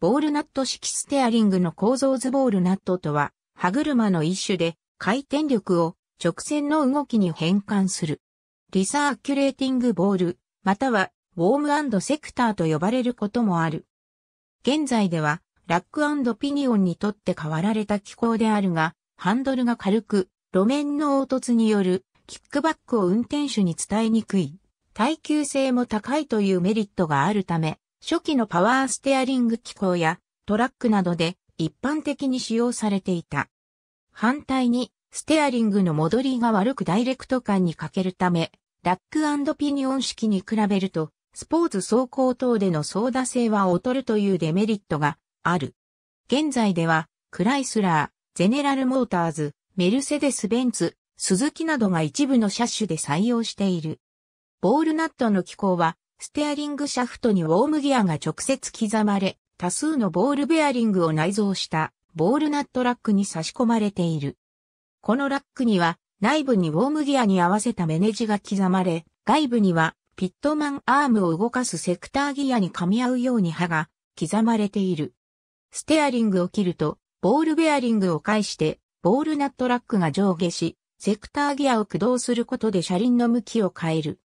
ボールナット式ステアリングの構造図ボールナットとは、歯車の一種で回転力を直線の動きに変換する。リサーキュレーティングボール、またはウォームセクターと呼ばれることもある。現在では、ラックピニオンにとって変わられた機構であるが、ハンドルが軽く、路面の凹凸によるキックバックを運転手に伝えにくい、耐久性も高いというメリットがあるため、初期のパワーステアリング機構やトラックなどで一般的に使用されていた。反対に、ステアリングの戻りが悪くダイレクト感に欠けるため、ラックピニオン式に比べると、スポーツ走行等での操舵性は劣るというデメリットがある。現在では、クライスラー、ゼネラルモーターズ、メルセデス・ベンツ、スズキなどが一部の車種で採用している。ボールナットの機構はステアリングシャフトにウォームギアが直接刻まれ、多数のボールベアリングを内蔵したボールナットラックに差し込まれている。このラックには内部にウォームギアに合わせたメネジが刻まれ、外部にはピットマンアームを動かすセクターギアに噛み合うように刃が刻まれている。ステアリングを切ると、ボールベアリングを介して、ボールナットラックが上下し、セクターギアを駆動することで車輪の向きを変える。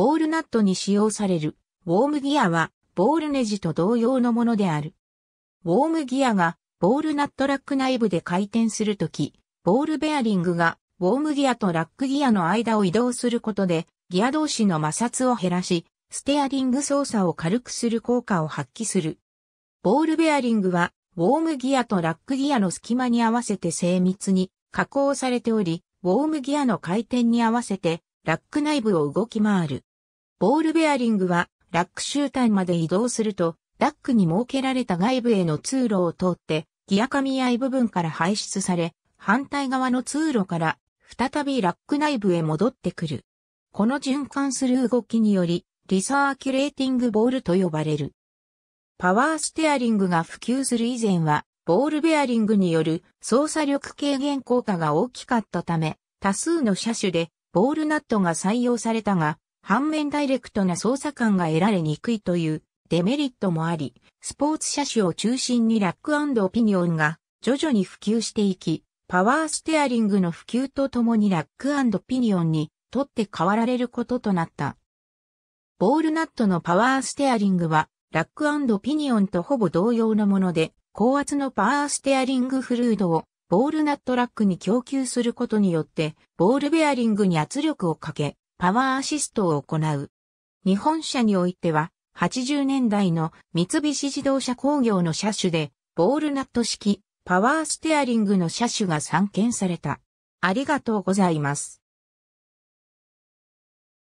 ボールナットに使用される、ウォームギアは、ボールネジと同様のものである。ウォームギアが、ボールナットラック内部で回転するとき、ボールベアリングが、ウォームギアとラックギアの間を移動することで、ギア同士の摩擦を減らし、ステアリング操作を軽くする効果を発揮する。ボールベアリングは、ウォームギアとラックギアの隙間に合わせて精密に加工されており、ウォームギアの回転に合わせて、ラック内部を動き回る。ボールベアリングは、ラック終端まで移動すると、ラックに設けられた外部への通路を通って、ギア噛み合い部分から排出され、反対側の通路から、再びラック内部へ戻ってくる。この循環する動きにより、リサーキュレーティングボールと呼ばれる。パワーステアリングが普及する以前は、ボールベアリングによる操作力軽減効果が大きかったため、多数の車種でボールナットが採用されたが、反面ダイレクトな操作感が得られにくいというデメリットもあり、スポーツ車種を中心にラックピニオンが徐々に普及していき、パワーステアリングの普及とともにラックピニオンにとって変わられることとなった。ボールナットのパワーステアリングは、ラックピニオンとほぼ同様のもので、高圧のパワーステアリングフルードをボールナットラックに供給することによって、ボールベアリングに圧力をかけ、パワーアシストを行う。日本車においては、80年代の三菱自動車工業の車種で、ボールナット式パワーステアリングの車種が散見された。ありがとうございます。